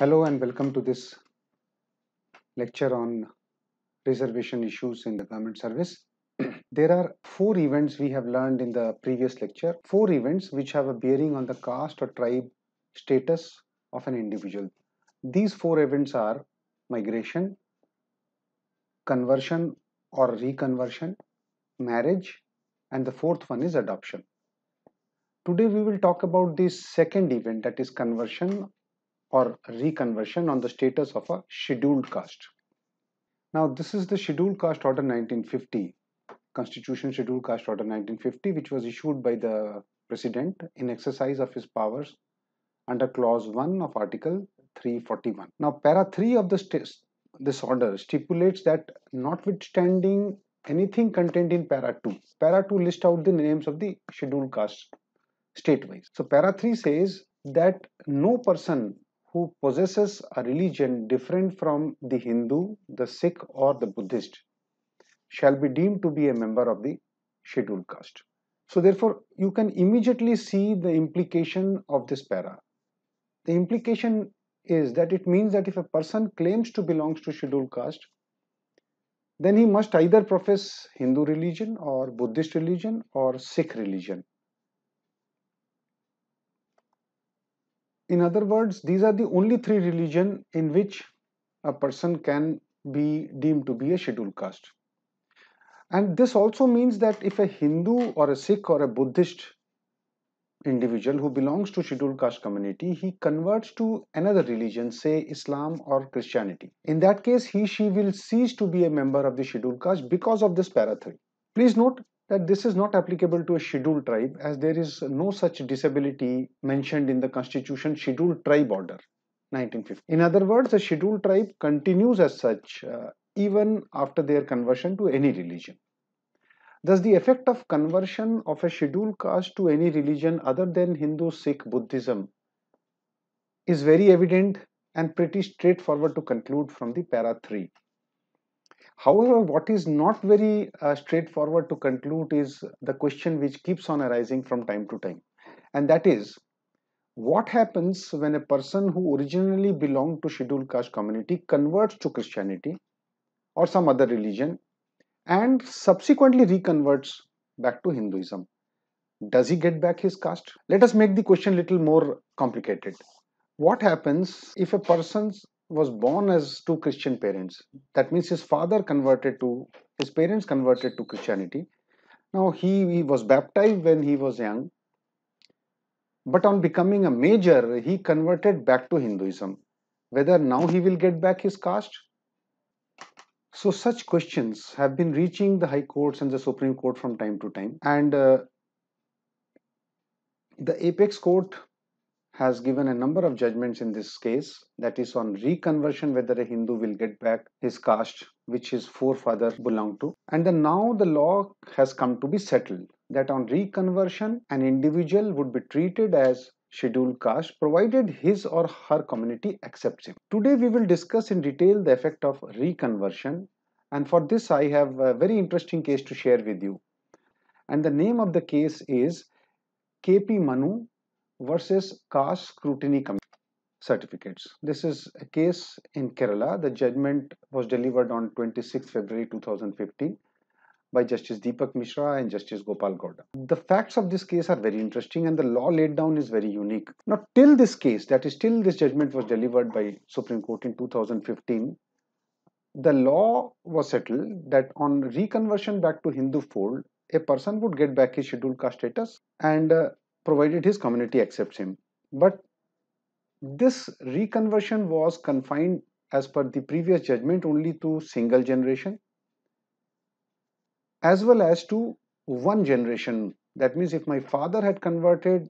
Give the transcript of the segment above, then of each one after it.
Hello and welcome to this lecture on reservation issues in the government service. there are four events we have learned in the previous lecture. Four events which have a bearing on the caste or tribe status of an individual. These four events are migration, conversion or reconversion, marriage and the fourth one is adoption. Today we will talk about the second event that is conversion or reconversion on the status of a scheduled caste. Now this is the Scheduled Caste Order 1950, Constitution Scheduled Caste Order 1950 which was issued by the President in exercise of his powers under clause 1 of article 341. Now para 3 of the this order stipulates that notwithstanding anything contained in para 2, para 2 lists out the names of the scheduled caste state wise. So para 3 says that no person who possesses a religion different from the Hindu, the Sikh, or the Buddhist shall be deemed to be a member of the scheduled caste. So, therefore, you can immediately see the implication of this para. The implication is that it means that if a person claims to belong to scheduled caste, then he must either profess Hindu religion or Buddhist religion or Sikh religion. in other words these are the only three religion in which a person can be deemed to be a scheduled caste and this also means that if a hindu or a sikh or a buddhist individual who belongs to scheduled caste community he converts to another religion say islam or christianity in that case he she will cease to be a member of the scheduled caste because of this para 3 please note that this is not applicable to a scheduled tribe as there is no such disability mentioned in the constitution scheduled tribe order 1950 in other words a scheduled tribe continues as such uh, even after their conversion to any religion thus the effect of conversion of a scheduled caste to any religion other than hindu sikh buddhism is very evident and pretty straightforward to conclude from the para 3 However, what is not very uh, straightforward to conclude is the question which keeps on arising from time to time, and that is what happens when a person who originally belonged to Scheduled caste community converts to Christianity or some other religion and subsequently reconverts back to Hinduism? Does he get back his caste? Let us make the question little more complicated. What happens if a person's was born as two Christian parents. That means his father converted to, his parents converted to Christianity. Now he, he was baptized when he was young, but on becoming a major, he converted back to Hinduism. Whether now he will get back his caste? So, such questions have been reaching the High Courts and the Supreme Court from time to time. And uh, the apex court has given a number of judgments in this case, that is on reconversion, whether a Hindu will get back his caste, which his forefather belonged to. And then now the law has come to be settled that on reconversion, an individual would be treated as scheduled caste provided his or her community accepts him. Today we will discuss in detail the effect of reconversion and for this I have a very interesting case to share with you. And the name of the case is KP Manu versus caste scrutiny certificates. This is a case in Kerala. The judgment was delivered on 26 February 2015 by Justice Deepak Mishra and Justice Gopal Gowda. The facts of this case are very interesting and the law laid down is very unique. Now, till this case, that is till this judgment was delivered by Supreme Court in 2015, the law was settled that on reconversion back to Hindu fold, a person would get back his scheduled caste status and uh, provided his community accepts him. But this reconversion was confined as per the previous judgment only to single generation as well as to one generation. That means if my father had converted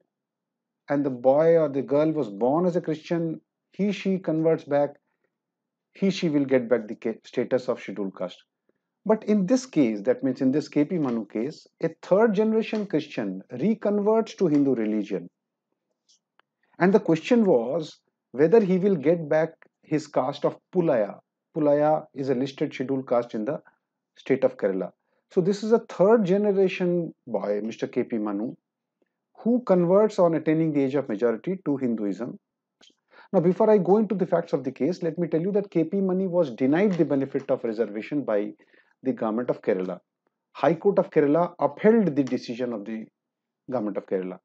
and the boy or the girl was born as a Christian, he she converts back, he she will get back the status of scheduled caste. But in this case, that means in this KP Manu case, a third generation Christian reconverts to Hindu religion. And the question was whether he will get back his caste of Pulaya. Pulaya is a listed scheduled caste in the state of Kerala. So this is a third generation boy, Mr. KP Manu, who converts on attaining the age of majority to Hinduism. Now, before I go into the facts of the case, let me tell you that KP Mani was denied the benefit of reservation by the government of Kerala. High Court of Kerala upheld the decision of the government of Kerala.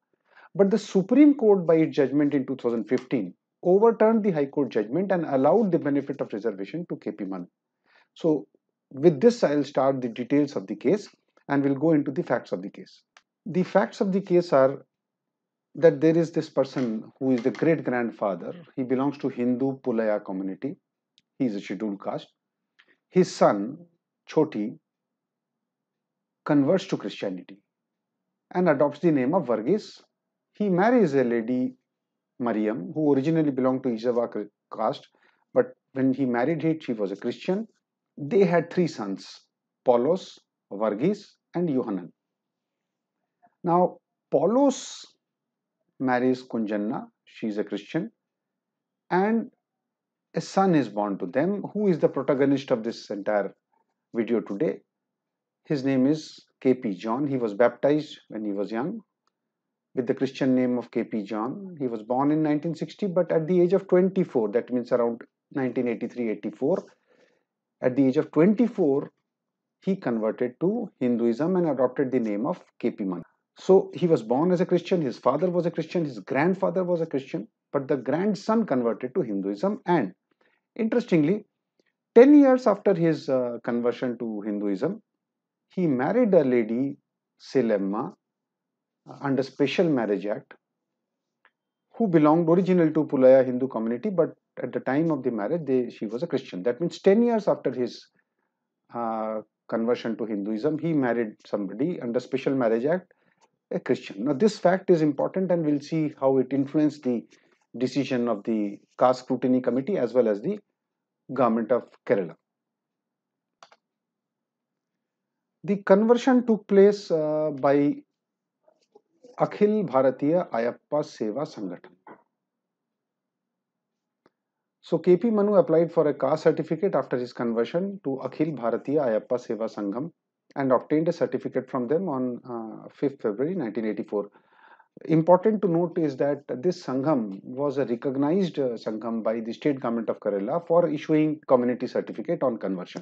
But the Supreme Court, by its judgment in 2015, overturned the High Court judgment and allowed the benefit of reservation to KP Manu. So, with this, I'll start the details of the case and we'll go into the facts of the case. The facts of the case are that there is this person who is the great grandfather. Hmm. He belongs to Hindu Pulaya community. He is a scheduled caste. His son, Choti converts to Christianity and adopts the name of Vargis. He marries a lady, Mariam, who originally belonged to Isava caste, but when he married her, she was a Christian. They had three sons, Paulos, Vargis, and Yohanan. Now, Paulos marries Kunjanna, she is a Christian, and a son is born to them who is the protagonist of this entire video today. His name is KP John. He was baptized when he was young with the Christian name of KP John. He was born in 1960, but at the age of 24, that means around 1983 84, at the age of 24, he converted to Hinduism and adopted the name of KP Man. So he was born as a Christian, his father was a Christian, his grandfather was a Christian, but the grandson converted to Hinduism. And interestingly, 10 years after his uh, conversion to Hinduism, he married a lady, Silemma, under Special Marriage Act, who belonged originally to Pulaya Hindu community, but at the time of the marriage, they, she was a Christian. That means 10 years after his uh, conversion to Hinduism, he married somebody under Special Marriage Act, a Christian. Now, this fact is important and we'll see how it influenced the decision of the caste scrutiny committee as well as the government of Kerala. The conversion took place uh, by Akhil Bharatiya Ayappa Seva Sangathan. So KP Manu applied for a caste certificate after his conversion to Akhil Bharatiya Ayappa Seva Sangham and obtained a certificate from them on uh, 5th February 1984 important to note is that this Sangham was a recognized uh, Sangham by the state government of Kerala for issuing community certificate on conversion.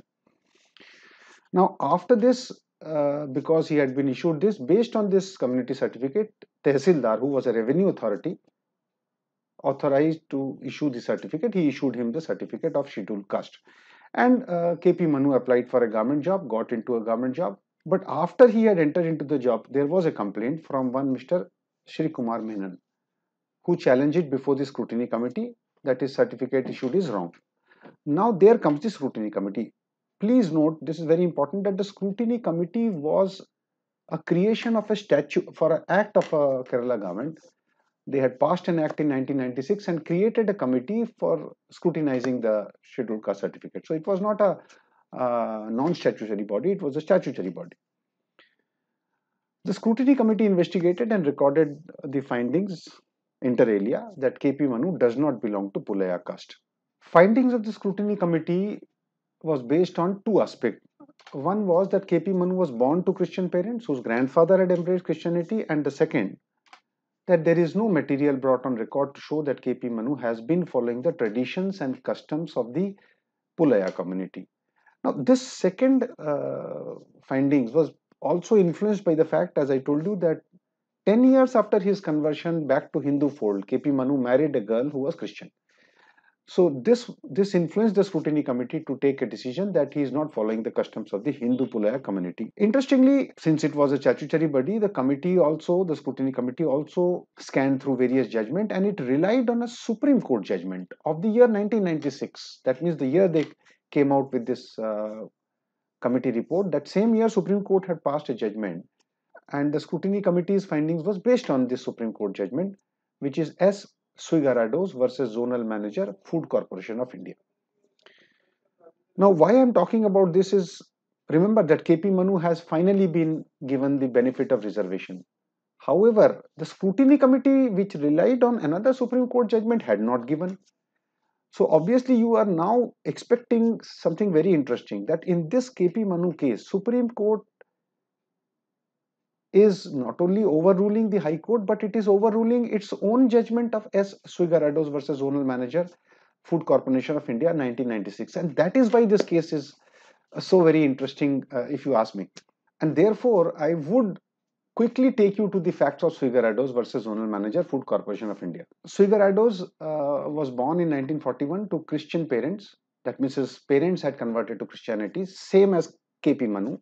Now, after this, uh, because he had been issued this, based on this community certificate, Tehsildar, who was a revenue authority, authorized to issue the certificate. He issued him the certificate of scheduled caste. And uh, KP Manu applied for a government job, got into a government job. But after he had entered into the job, there was a complaint from one Mr. Shri Kumar Menon, who challenged it before the scrutiny committee that his certificate issued is wrong. Now there comes the scrutiny committee. Please note, this is very important that the scrutiny committee was a creation of a statute for an act of a Kerala government. They had passed an act in 1996 and created a committee for scrutinizing the Scheduled Caste certificate. So it was not a uh, non-statutory body, it was a statutory body. The scrutiny committee investigated and recorded the findings inter alia that KP Manu does not belong to Pulaya caste. Findings of the scrutiny committee was based on two aspects. One was that KP Manu was born to Christian parents whose grandfather had embraced Christianity, and the second, that there is no material brought on record to show that KP Manu has been following the traditions and customs of the Pulaya community. Now, this second uh, findings was also influenced by the fact, as I told you, that 10 years after his conversion back to Hindu fold, KP Manu married a girl who was Christian. So this, this influenced the scrutiny committee to take a decision that he is not following the customs of the Hindu Pulaya community. Interestingly, since it was a statutory body, the committee also, the scrutiny committee also scanned through various judgment and it relied on a Supreme Court judgment of the year 1996. That means the year they came out with this uh, committee report that same year supreme court had passed a judgment and the scrutiny committee's findings was based on this supreme court judgment which is s suigarados versus zonal manager food corporation of india now why i'm talking about this is remember that kp manu has finally been given the benefit of reservation however the scrutiny committee which relied on another supreme court judgment had not given so obviously you are now expecting something very interesting that in this KP Manu case, Supreme Court is not only overruling the High Court, but it is overruling its own judgment of S. Suigarados versus Zonal Manager, Food Corporation of India, 1996. And that is why this case is so very interesting, uh, if you ask me. And therefore, I would quickly take you to the facts of Swigarados versus Zonal Manager, Food Corporation of India. Swigarados uh, was born in 1941 to Christian parents. That means his parents had converted to Christianity, same as KP Manu,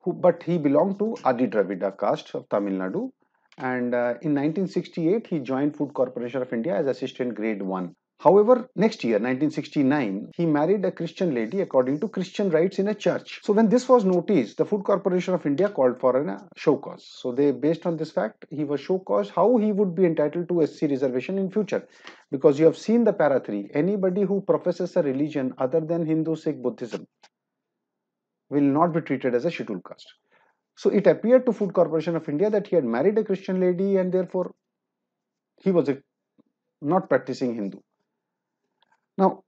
who, but he belonged to Adi Dravida caste of Tamil Nadu. And uh, in 1968, he joined Food Corporation of India as assistant grade 1. However, next year, 1969, he married a Christian lady according to Christian rites in a church. So when this was noticed, the Food Corporation of India called for a uh, show cause. So they, based on this fact, he was show cause how he would be entitled to SC reservation in future. Because you have seen the para 3, anybody who professes a religion other than Hindu, Sikh, Buddhism will not be treated as a scheduled caste. So it appeared to Food Corporation of India that he had married a Christian lady and therefore he was a not practicing Hindu. Now,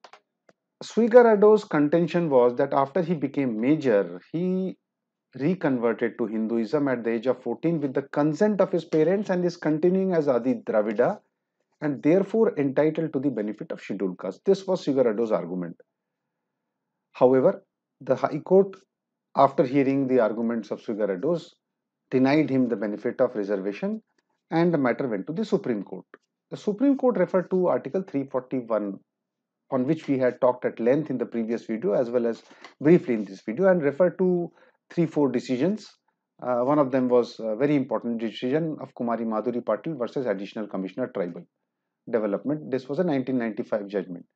Srikarado's contention was that after he became major, he reconverted to Hinduism at the age of 14 with the consent of his parents and is continuing as Adi Dravida and therefore entitled to the benefit of scheduled caste. This was Srikarado's argument. However, the High Court, after hearing the arguments of Srikarado's, denied him the benefit of reservation and the matter went to the Supreme Court. The Supreme Court referred to Article 341 on which we had talked at length in the previous video as well as briefly in this video and refer to three four decisions uh, one of them was a very important decision of Kumari Madhuri Patil versus Additional Commissioner Tribal Development. This was a 1995 judgment.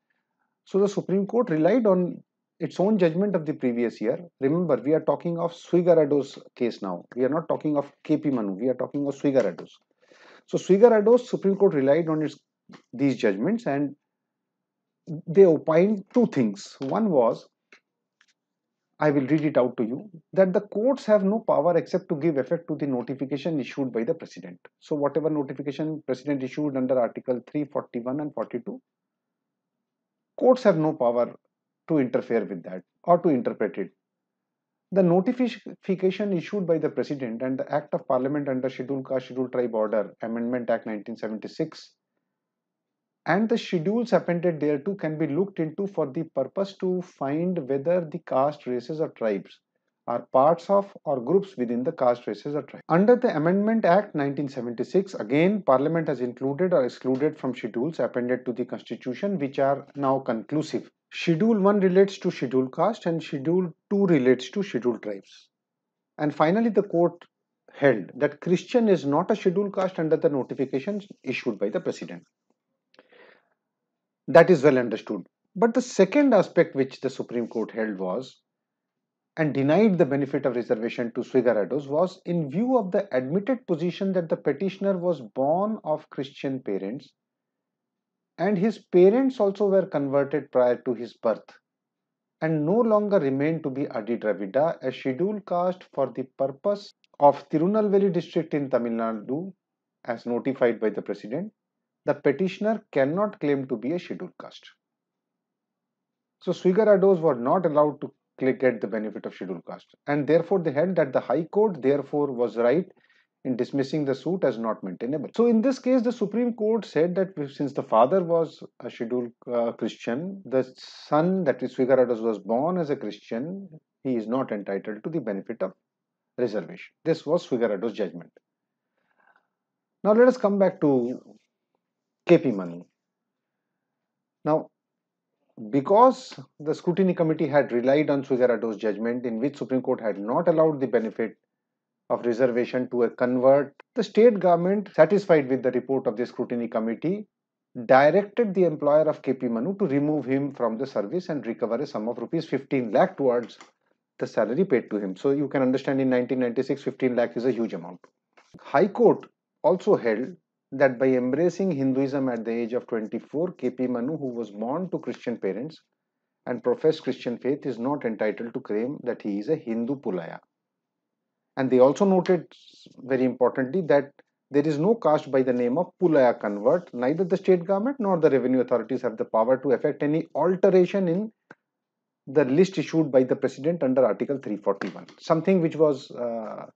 So the Supreme Court relied on its own judgment of the previous year. Remember, we are talking of Suigarado's case now. We are not talking of KP Manu. We are talking of Suigarado's. So Suigarado's Supreme Court relied on its these judgments and they opined two things. One was, I will read it out to you, that the courts have no power except to give effect to the notification issued by the president. So whatever notification president issued under article 341 and 42, courts have no power to interfere with that or to interpret it. The notification issued by the President and the Act of Parliament under Schedule Caste Schedule Tribe Order Amendment Act 1976 and the schedules appended thereto can be looked into for the purpose to find whether the caste races or tribes are parts of or groups within the caste races or tribes. Under the Amendment Act 1976, again Parliament has included or excluded from schedules appended to the constitution which are now conclusive. Schedule 1 relates to schedule caste and schedule 2 relates to schedule tribes. And finally the court held that Christian is not a schedule caste under the notification issued by the president. That is well understood. But the second aspect which the Supreme Court held was and denied the benefit of reservation to Swigarados was in view of the admitted position that the petitioner was born of Christian parents and his parents also were converted prior to his birth and no longer remained to be Adi Dravida, a scheduled caste for the purpose of Tirunelveli district in Tamil Nadu as notified by the president the petitioner cannot claim to be a scheduled caste. So Swigarados were not allowed to get the benefit of scheduled caste and therefore they held that the High Court therefore was right in dismissing the suit as not maintainable. So in this case, the Supreme Court said that since the father was a scheduled uh, Christian, the son, that is Swigarados, was born as a Christian, he is not entitled to the benefit of reservation. This was Swigarados' judgment. Now let us come back to KP money. Now, because the scrutiny committee had relied on Sujarado's judgment in which Supreme Court had not allowed the benefit of reservation to a convert, the state government, satisfied with the report of the scrutiny committee, directed the employer of KP Manu to remove him from the service and recover a sum of rupees 15 lakh towards the salary paid to him. So you can understand in 1996, 15 lakh is a huge amount. High Court also held that by embracing Hinduism at the age of 24, KP Manu, who was born to Christian parents and professed Christian faith, is not entitled to claim that he is a Hindu Pulaya. And they also noted very importantly that there is no caste by the name of Pulaya convert. Neither the state government nor the revenue authorities have the power to effect any alteration in the list issued by the president under Article 341, something which was uh,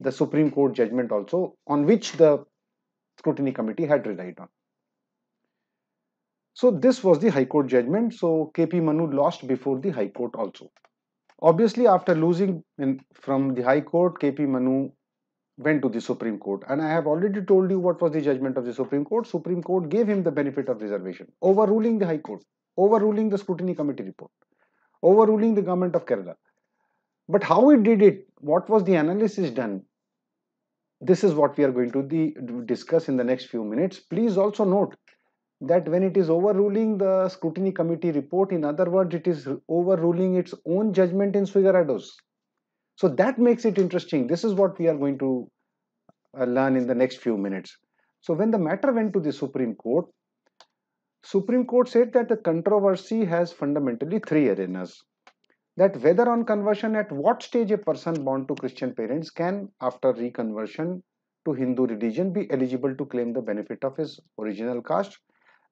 the Supreme Court judgment also, on which the scrutiny committee had relied on. So this was the High Court judgment. So KP Manu lost before the High Court also. Obviously, after losing in, from the High Court, KP Manu went to the Supreme Court. And I have already told you what was the judgment of the Supreme Court. Supreme Court gave him the benefit of reservation, overruling the High Court, overruling the scrutiny committee report, overruling the government of Kerala. But how it did it, what was the analysis done, this is what we are going to discuss in the next few minutes. Please also note that when it is overruling the scrutiny committee report, in other words, it is overruling its own judgment in Figurados. So that makes it interesting. This is what we are going to uh, learn in the next few minutes. So when the matter went to the Supreme Court, Supreme Court said that the controversy has fundamentally three arenas that whether on conversion at what stage a person born to Christian parents can after reconversion to Hindu religion be eligible to claim the benefit of his original caste.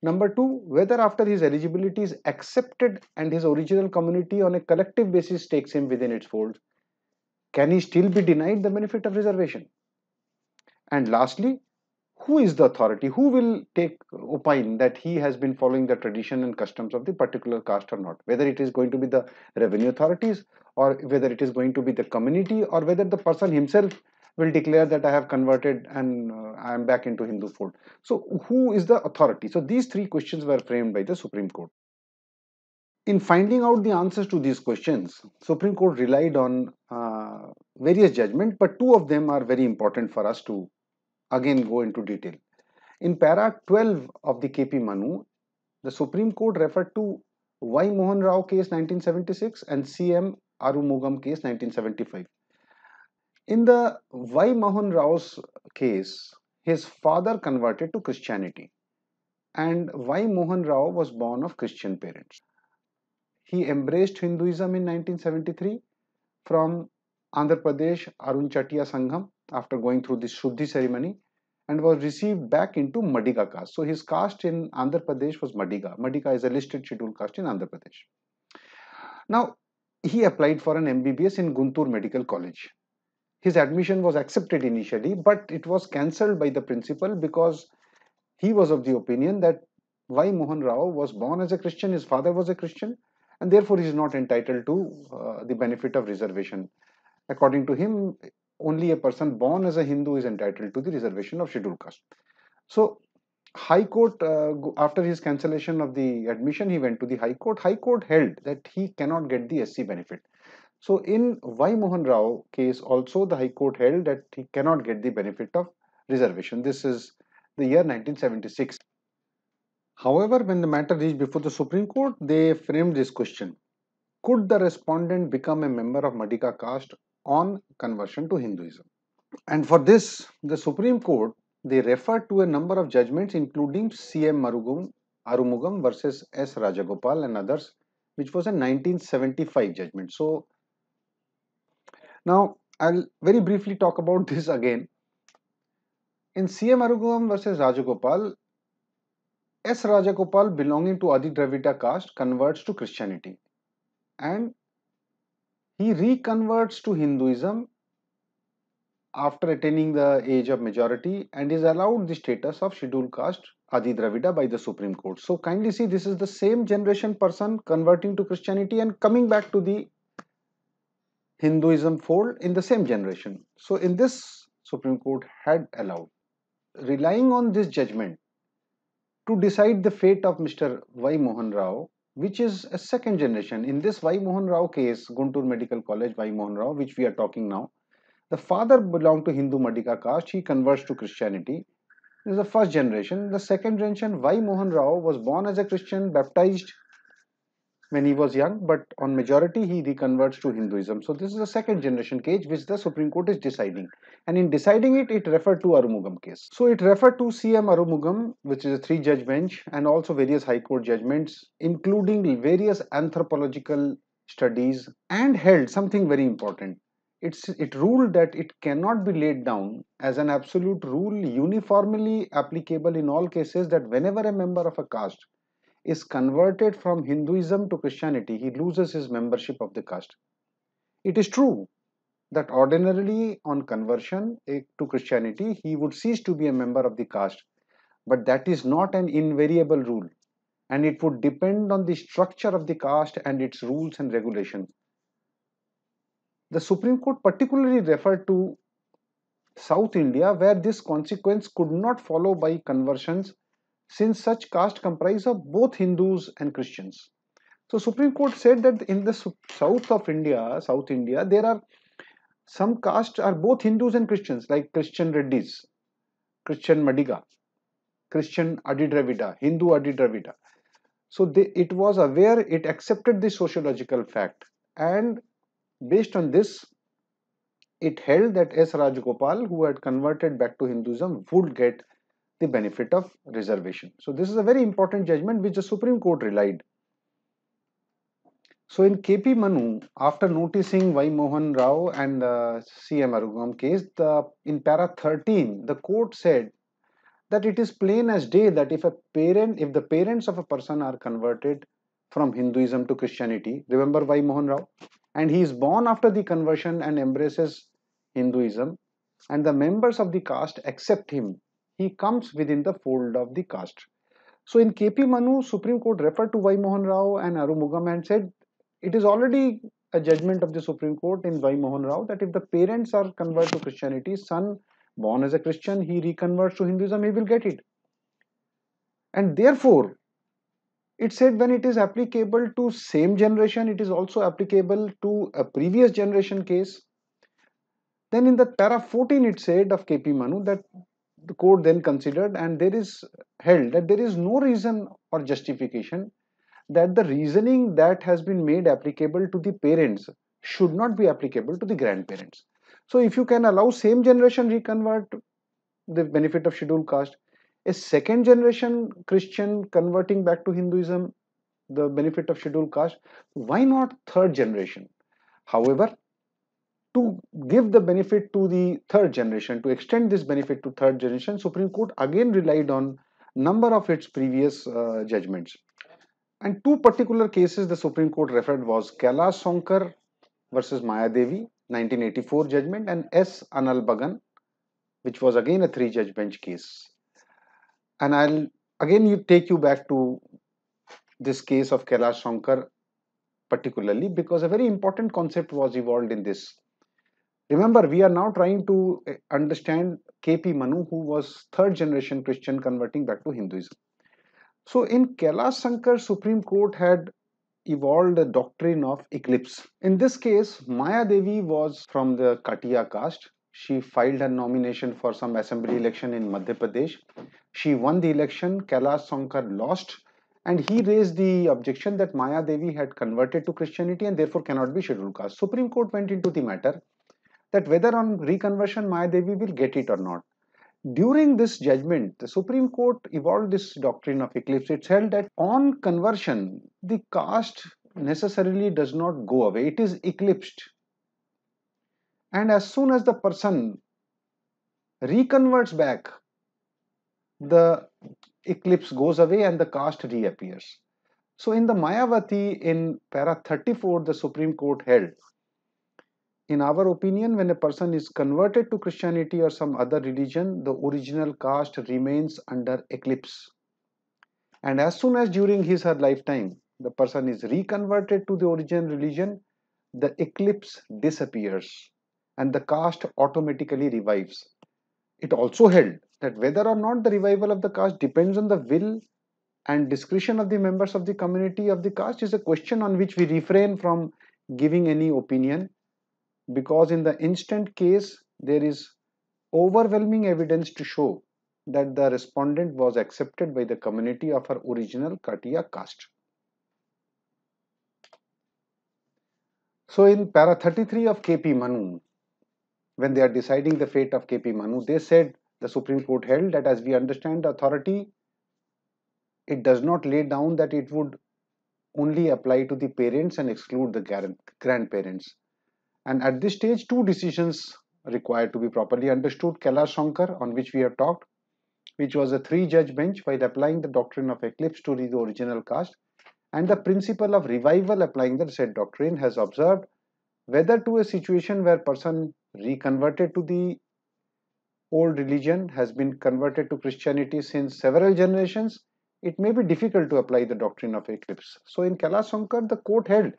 Number two, whether after his eligibility is accepted and his original community on a collective basis takes him within its fold, can he still be denied the benefit of reservation? And lastly, who is the authority who will take opine that he has been following the tradition and customs of the particular caste or not whether it is going to be the revenue authorities or whether it is going to be the community or whether the person himself will declare that i have converted and uh, i am back into hindu fold so who is the authority so these three questions were framed by the supreme court in finding out the answers to these questions supreme court relied on uh, various judgment but two of them are very important for us to again go into detail. In para 12 of the KP Manu, the Supreme Court referred to Y. Mohan Rao case 1976 and CM Arumugam case 1975. In the Y. Mohan Rao's case, his father converted to Christianity and Y. Mohan Rao was born of Christian parents. He embraced Hinduism in 1973 from Andhra Pradesh Arun Chatia Sangham after going through this Shuddhi ceremony and was received back into Madhika caste. So his caste in Andhra Pradesh was Madhika. Madhika is a listed scheduled caste in Andhra Pradesh. Now, he applied for an MBBS in Guntur Medical College. His admission was accepted initially, but it was cancelled by the principal because he was of the opinion that why Mohan Rao was born as a Christian, his father was a Christian, and therefore he is not entitled to uh, the benefit of reservation. According to him, only a person born as a Hindu is entitled to the reservation of scheduled caste. So High Court, uh, after his cancellation of the admission, he went to the High Court. High Court held that he cannot get the SC benefit. So in Y. Mohan Rao case also the High Court held that he cannot get the benefit of reservation. This is the year 1976. However, when the matter reached before the Supreme Court, they framed this question. Could the respondent become a member of Madhika caste on conversion to Hinduism. And for this, the Supreme Court they referred to a number of judgments including C.M. Marugum, Arumugam versus S. Rajagopal and others, which was a 1975 judgment. So now I'll very briefly talk about this again. In C.M. Arugam versus Rajagopal, S. Rajagopal belonging to Adi Dravida caste converts to Christianity and he reconverts to Hinduism after attaining the age of majority and is allowed the status of scheduled caste Adi Dravida by the Supreme Court. So kindly see this is the same generation person converting to Christianity and coming back to the Hinduism fold in the same generation. So in this Supreme Court had allowed. Relying on this judgment to decide the fate of Mr. Y. Mohan Rao, which is a second generation. In this Vai Mohan Rao case, Guntur Medical College, Vai Mohan Rao, which we are talking now, the father belonged to Hindu Madhika caste. He converts to Christianity. This is the first generation. The second generation, Vai Mohan Rao, was born as a Christian, baptized when he was young, but on majority he reconverts to Hinduism. So this is a second generation case which the Supreme Court is deciding. And in deciding it, it referred to Arumugam case. So it referred to CM Arumugam, which is a three judge bench and also various high court judgments, including various anthropological studies and held something very important. It's, it ruled that it cannot be laid down as an absolute rule uniformly applicable in all cases that whenever a member of a caste is converted from Hinduism to Christianity, he loses his membership of the caste. It is true that ordinarily on conversion eh, to Christianity, he would cease to be a member of the caste, but that is not an invariable rule and it would depend on the structure of the caste and its rules and regulations. The Supreme Court particularly referred to South India where this consequence could not follow by conversions since such caste comprise of both Hindus and Christians. So Supreme Court said that in the south of India, South India, there are some castes are both Hindus and Christians, like Christian Reddis, Christian Madiga, Christian Adidravida, Hindu Adidravida. So they, it was aware, it accepted the sociological fact, and based on this, it held that S. Rajagopal, who had converted back to Hinduism, would get the benefit of reservation. So this is a very important judgment which the Supreme Court relied. So in KP Manu, after noticing Y. Mohan Rao and uh, CM Arugam case, the, in para 13, the court said that it is plain as day that if a parent, if the parents of a person are converted from Hinduism to Christianity, remember Y. Mohan Rao, and he is born after the conversion and embraces Hinduism, and the members of the caste accept him he comes within the fold of the caste. So in KP Manu, Supreme Court referred to Vai Mohan Rao and Arumugam and said it is already a judgment of the Supreme Court in Vai Mohan Rao that if the parents are converted to Christianity, son born as a Christian, he reconverts to Hinduism, he will get it. And therefore, it said when it is applicable to same generation, it is also applicable to a previous generation case. Then in the para 14, it said of KP Manu that the court then considered and there is held that there is no reason or justification that the reasoning that has been made applicable to the parents should not be applicable to the grandparents. So if you can allow same generation reconvert the benefit of scheduled caste, a second generation Christian converting back to Hinduism, the benefit of scheduled caste, why not third generation? However, to give the benefit to the third generation to extend this benefit to third generation supreme court again relied on number of its previous uh, judgments and two particular cases the supreme court referred was kala sonkar versus mayadevi 1984 judgment and s anal bagan which was again a three judge bench case and i'll again you take you back to this case of kala shankar particularly because a very important concept was evolved in this Remember, we are now trying to eh, understand KP Manu, who was third generation Christian converting back to Hinduism. So in Kailash Supreme Court had evolved the doctrine of eclipse. In this case, Maya Devi was from the Katia caste. She filed her nomination for some assembly election in Madhya Pradesh. She won the election, Kailash Sankar lost, and he raised the objection that Maya Devi had converted to Christianity and therefore cannot be scheduled caste. Supreme Court went into the matter that whether on reconversion Maya Devi will get it or not. During this judgment, the Supreme Court evolved this doctrine of eclipse. It held that on conversion, the caste necessarily does not go away, it is eclipsed. And as soon as the person reconverts back, the eclipse goes away and the caste reappears. So, in the Mayavati in para 34, the Supreme Court held in our opinion when a person is converted to christianity or some other religion the original caste remains under eclipse and as soon as during his her lifetime the person is reconverted to the original religion the eclipse disappears and the caste automatically revives it also held that whether or not the revival of the caste depends on the will and discretion of the members of the community of the caste is a question on which we refrain from giving any opinion because in the instant case there is overwhelming evidence to show that the respondent was accepted by the community of her original Katia caste. So in para 33 of KP Manu, when they are deciding the fate of KP Manu, they said the Supreme Court held that as we understand the authority, it does not lay down that it would only apply to the parents and exclude the grandparents. And at this stage, two decisions required to be properly understood. Kala Shankar, on which we have talked, which was a three-judge bench while applying the doctrine of eclipse to the original caste, and the principle of revival applying the said doctrine has observed whether to a situation where person reconverted to the old religion has been converted to Christianity since several generations, it may be difficult to apply the doctrine of eclipse. So in Kala Shankar, the court held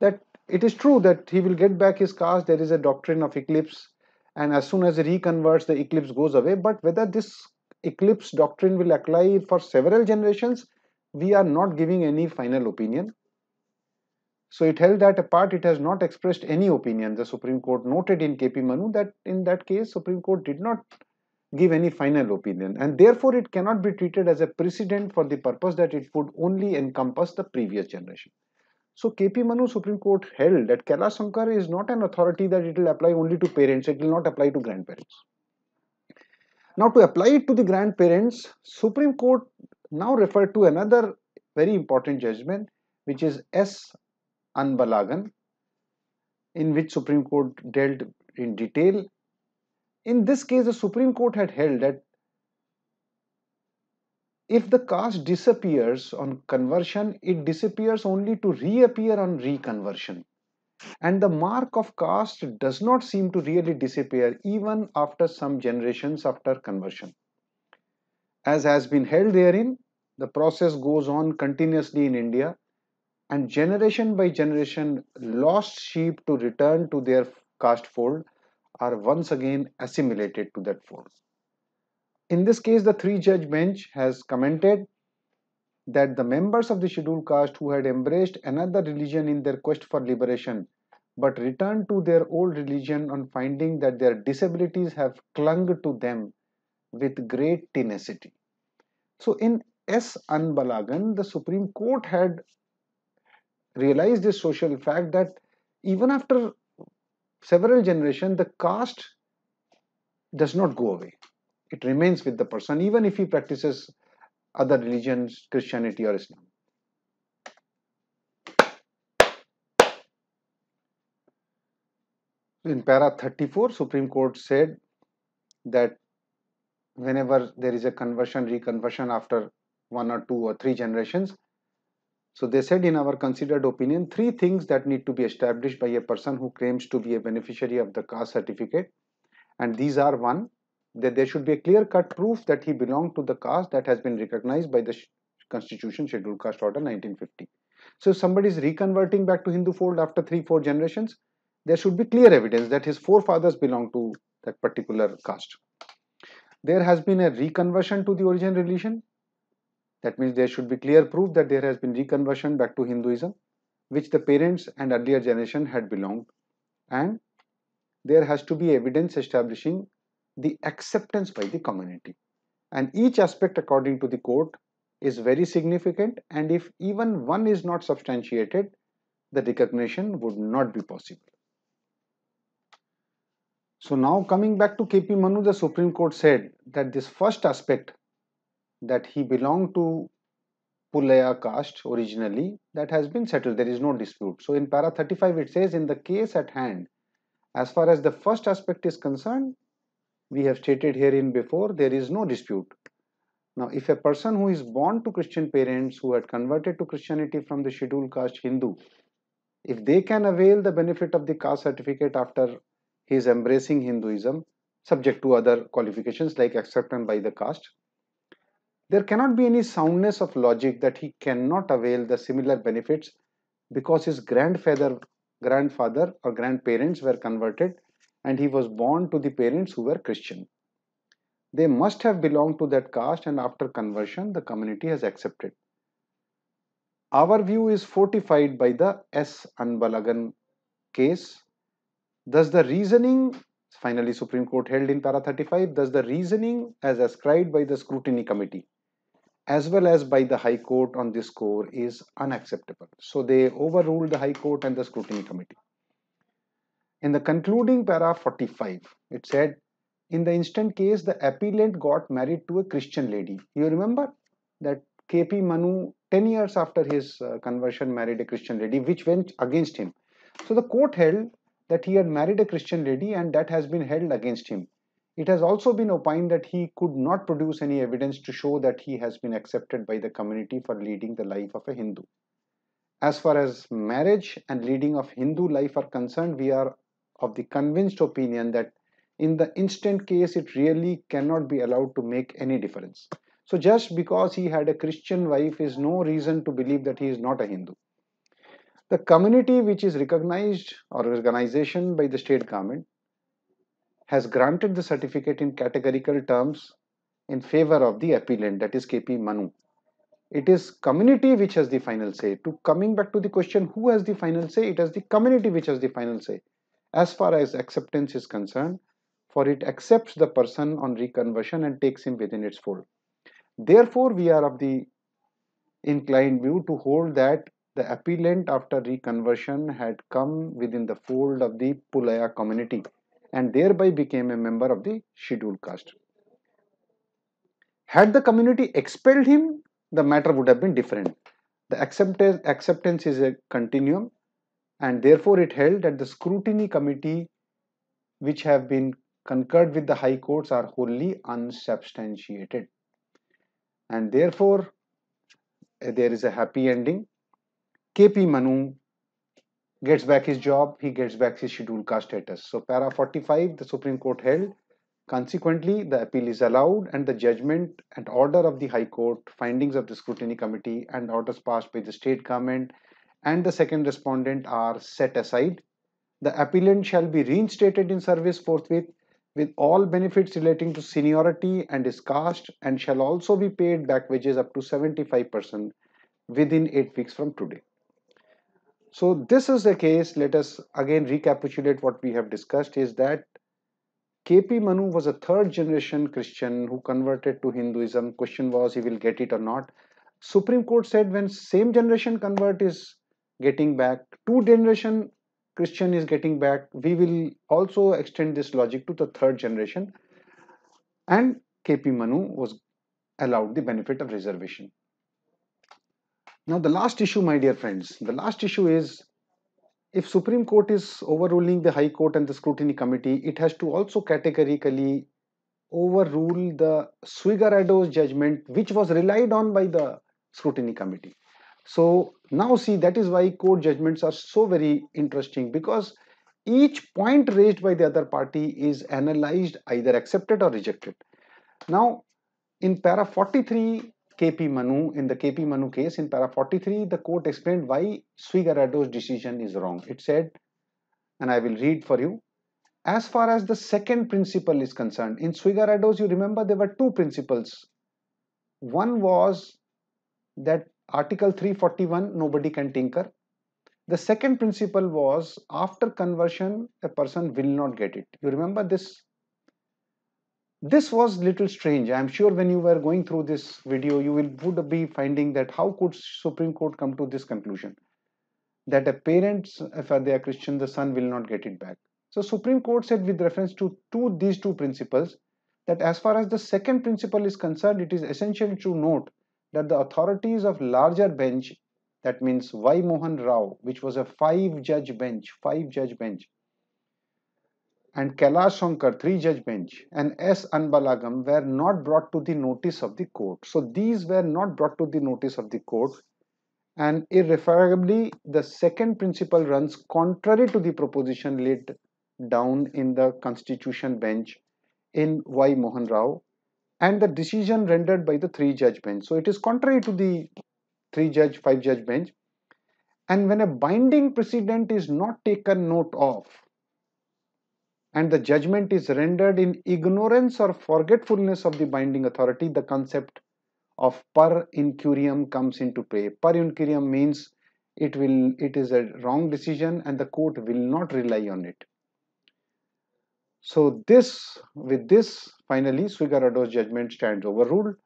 that it is true that he will get back his cars. There is a doctrine of eclipse, and as soon as he reconverts, the eclipse goes away. But whether this eclipse doctrine will apply for several generations, we are not giving any final opinion. So it held that apart, it has not expressed any opinion. The Supreme Court noted in KP Manu that in that case, Supreme Court did not give any final opinion and therefore it cannot be treated as a precedent for the purpose that it would only encompass the previous generation. So KP Manu Supreme Court held that Kala Sankar is not an authority that it will apply only to parents, it will not apply to grandparents. Now to apply it to the grandparents, Supreme Court now referred to another very important judgment which is S. Anbalagan in which Supreme Court dealt in detail. In this case, the Supreme Court had held that if the cast disappears on conversion, it disappears only to reappear on reconversion. And the mark of caste does not seem to really disappear even after some generations after conversion. As has been held therein, the process goes on continuously in India and generation by generation lost sheep to return to their caste fold are once again assimilated to that fold. In this case, the three-judge bench has commented that the members of the scheduled caste who had embraced another religion in their quest for liberation but returned to their old religion on finding that their disabilities have clung to them with great tenacity. So in S. Anbalagan, the Supreme Court had realized this social fact that even after several generations, the caste does not go away it remains with the person even if he practices other religions christianity or islam in para 34 supreme court said that whenever there is a conversion reconversion after one or two or three generations so they said in our considered opinion three things that need to be established by a person who claims to be a beneficiary of the caste certificate and these are one that there should be a clear-cut proof that he belonged to the caste that has been recognized by the Constitution Scheduled Caste Order 1950. So if somebody is reconverting back to Hindu fold after three, four generations, there should be clear evidence that his forefathers belonged to that particular caste. There has been a reconversion to the origin religion. That means there should be clear proof that there has been reconversion back to Hinduism, which the parents and earlier generation had belonged. And there has to be evidence establishing the acceptance by the community and each aspect according to the court is very significant and if even one is not substantiated the recognition would not be possible. So now coming back to KP Manu the Supreme Court said that this first aspect that he belonged to Pulaya caste originally that has been settled there is no dispute. So in para 35 it says in the case at hand as far as the first aspect is concerned we have stated herein before there is no dispute now if a person who is born to christian parents who had converted to christianity from the scheduled caste hindu if they can avail the benefit of the caste certificate after his embracing hinduism subject to other qualifications like acceptance by the caste there cannot be any soundness of logic that he cannot avail the similar benefits because his grandfather grandfather or grandparents were converted and he was born to the parents who were Christian. They must have belonged to that caste and after conversion the community has accepted. Our view is fortified by the S. Anbalagan case. Thus the reasoning, finally Supreme Court held in para 35, thus the reasoning as ascribed by the scrutiny committee as well as by the High Court on this score is unacceptable. So they overruled the High Court and the scrutiny committee. In the concluding para 45, it said, in the instant case, the appellant got married to a Christian lady. You remember that KP Manu, 10 years after his uh, conversion, married a Christian lady, which went against him. So the court held that he had married a Christian lady and that has been held against him. It has also been opined that he could not produce any evidence to show that he has been accepted by the community for leading the life of a Hindu. As far as marriage and leading of Hindu life are concerned, we are of the convinced opinion that in the instant case it really cannot be allowed to make any difference. So just because he had a Christian wife is no reason to believe that he is not a Hindu. The community which is recognized or organization by the state government has granted the certificate in categorical terms in favor of the appellant that is KP Manu. It is community which has the final say. To coming back to the question who has the final say, it is the community which has the final say as far as acceptance is concerned for it accepts the person on reconversion and takes him within its fold therefore we are of the inclined view to hold that the appellant after reconversion had come within the fold of the Pulaya community and thereby became a member of the scheduled caste. Had the community expelled him, the matter would have been different. The acceptance, acceptance is a continuum and therefore it held that the scrutiny committee which have been concurred with the high courts are wholly unsubstantiated and therefore eh, there is a happy ending kp manu gets back his job he gets back his scheduled caste status so para 45 the supreme court held consequently the appeal is allowed and the judgment and order of the high court findings of the scrutiny committee and orders passed by the state government and the second respondent are set aside. The appellant shall be reinstated in service forthwith with all benefits relating to seniority and is cast and shall also be paid back wages up to 75% within 8 weeks from today. So this is the case. Let us again recapitulate what we have discussed is that KP Manu was a third generation Christian who converted to Hinduism. Question was he will get it or not. Supreme Court said when same generation convert is getting back two generation christian is getting back we will also extend this logic to the third generation and kp manu was allowed the benefit of reservation now the last issue my dear friends the last issue is if supreme court is overruling the high court and the scrutiny committee it has to also categorically overrule the Suigaredo's judgment which was relied on by the scrutiny committee so now see that is why court judgments are so very interesting because each point raised by the other party is analyzed either accepted or rejected. Now in para 43 KP Manu in the KP Manu case in para 43 the court explained why Suigarado's decision is wrong. It said and I will read for you as far as the second principle is concerned in Suigarado's you remember there were two principles. One was that Article 341 nobody can tinker. The second principle was after conversion a person will not get it. You remember this? This was little strange. I am sure when you were going through this video you will would be finding that how could Supreme Court come to this conclusion that a parent if they are Christian the son will not get it back. So Supreme Court said with reference to two these two principles that as far as the second principle is concerned it is essential to note that the authorities of larger bench, that means Y. Mohan Rao, which was a five-judge bench, five-judge bench, and Kailash Shankar, three-judge bench, and S. Anbalagam were not brought to the notice of the court. So these were not brought to the notice of the court and irrefragably the second principle runs contrary to the proposition laid down in the constitution bench in Y. Mohan Rao and the decision rendered by the three judge bench. So it is contrary to the three judge, five judge bench. And when a binding precedent is not taken note of and the judgment is rendered in ignorance or forgetfulness of the binding authority, the concept of per incurium comes into play. Per incurium means it will it is a wrong decision and the court will not rely on it. So this, with this, finally Suigarado's judgment stands overruled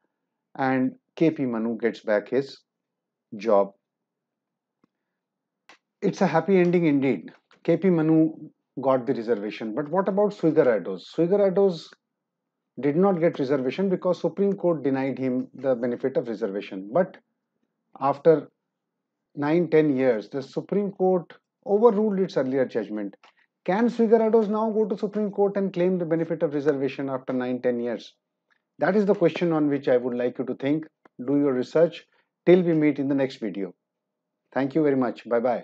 and KP Manu gets back his job. It's a happy ending indeed. KP Manu got the reservation. But what about Suigarados? Suigarados did not get reservation because Supreme Court denied him the benefit of reservation. But after 9-10 years, the Supreme Court overruled its earlier judgment can Swigarados now go to Supreme Court and claim the benefit of reservation after 9-10 years? That is the question on which I would like you to think, do your research, till we meet in the next video. Thank you very much. Bye-bye.